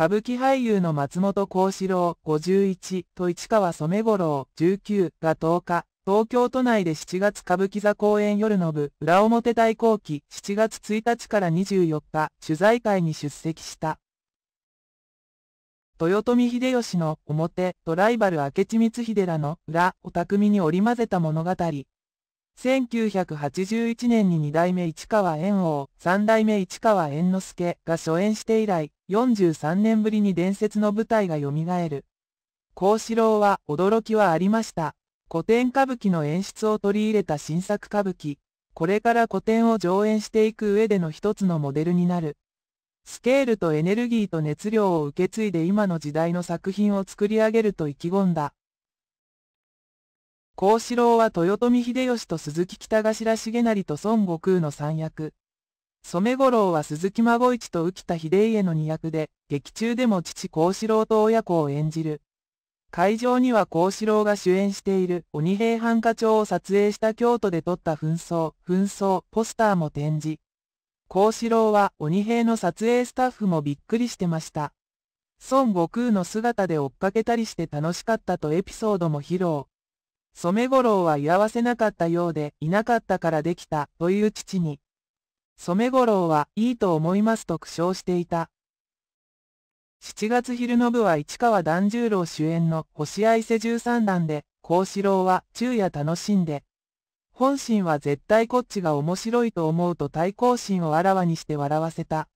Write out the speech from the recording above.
歌舞伎俳優の松本幸四郎51と市川染五郎19が10日、東京都内で7月歌舞伎座公演夜の部、裏表大抗期7月1日から24日、取材会に出席した。豊臣秀吉の表とライバル明智光秀らの裏を巧みに織り交ぜた物語、1981年に二代目市川猿翁、三代目市川猿之助が初演して以来、43年ぶりに伝説の舞台が蘇る。幸四郎は驚きはありました。古典歌舞伎の演出を取り入れた新作歌舞伎。これから古典を上演していく上での一つのモデルになる。スケールとエネルギーと熱量を受け継いで今の時代の作品を作り上げると意気込んだ。幸四郎は豊臣秀吉と鈴木北頭重成と孫悟空の三役。染五郎は鈴木孫一と浮田秀家の二役で、劇中でも父幸四郎と親子を演じる。会場には幸四郎が主演している鬼平犯科帳を撮影した京都で撮った紛争、紛争、ポスターも展示。幸四郎は鬼平の撮影スタッフもびっくりしてました。孫悟空の姿で追っかけたりして楽しかったとエピソードも披露。染五郎は居合わせなかったようで、いなかったからできた、という父に、染五郎はいいと思いますと苦笑していた。7月昼の部は市川團十郎主演の星合瀬十三段で、幸四郎は昼夜楽しんで、本心は絶対こっちが面白いと思うと対抗心をあらわにして笑わせた。